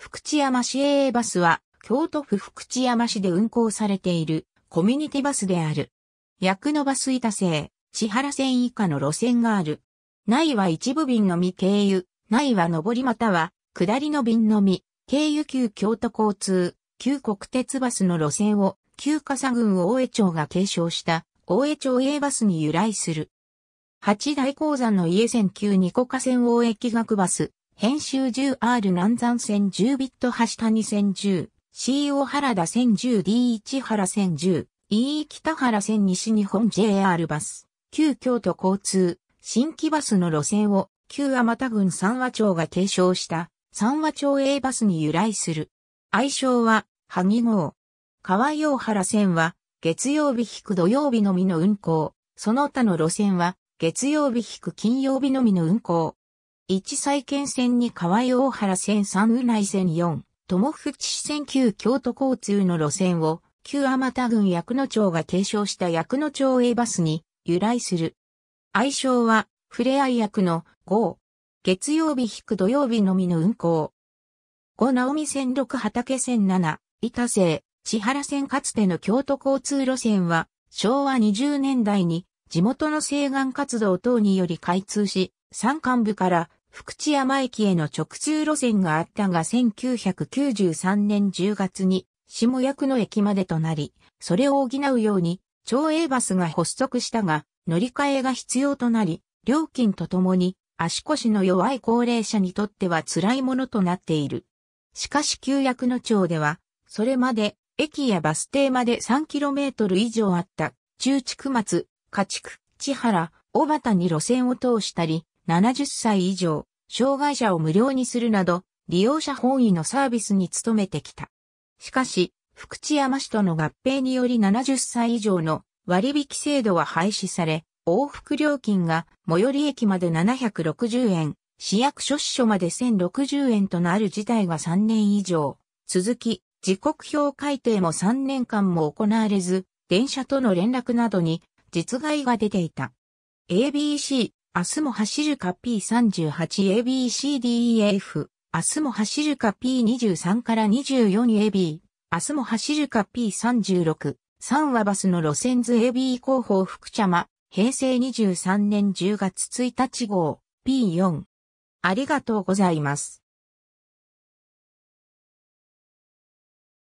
福知山市営バスは、京都府福知山市で運行されているコミュニティバスである。役のバス板製、千原線以下の路線がある。内は一部便のみ経由、内は上りまたは下りの便のみ、経由旧京都交通、旧国鉄バスの路線を、旧笠郡大江町が継承した大江町営バスに由来する。八大鉱山の家線旧二個河川大江気学バス、編集 10R 南山線10ビット橋谷線 10CO 原田線1 0 d 市原線 10E 北原線西日本 JR バス、旧京都交通、新規バスの路線を旧天田郡三和町が提唱した三和町 A バスに由来する。愛称は、萩号。川大原線は、月曜日引く土曜日のみの運行。その他の路線は、月曜日引く金曜日のみの運行。1再建線に河合大原線三宇内線4、友淵線旧京都交通の路線を、旧天田郡役野町が提唱した役野町 A バスに由来する。愛称は、ふれあい役の5。月曜日引く土曜日のみの運行。5直美線6畑線7、板瀬、千原線かつての京都交通路線は、昭和20年代に地元の西岸活動等により開通し、山間部から福知山駅への直通路線があったが1993年10月に下役の駅までとなり、それを補うように、町営バスが発足したが、乗り換えが必要となり、料金とともに、足腰の弱い高齢者にとっては辛いものとなっている。しかし旧役の町では、それまで、駅やバス停まで 3km 以上あった、中地区松、家畜、千原、小畑に路線を通したり、70歳以上、障害者を無料にするなど、利用者本位のサービスに努めてきた。しかし、福知山市との合併により70歳以上の割引制度は廃止され、往復料金が最寄り駅まで760円、市役所支所まで1060円となる事態が3年以上。続き、時刻表改定も3年間も行われず、電車との連絡などに実害が出ていた。ABC 明日も走るか P38ABCDEF、明日も走るか P23 から 24AB、明日も走るか P36、3話バスの路線図 AB 広報福ちゃま、平成23年10月1日号、P4。ありがとうございます。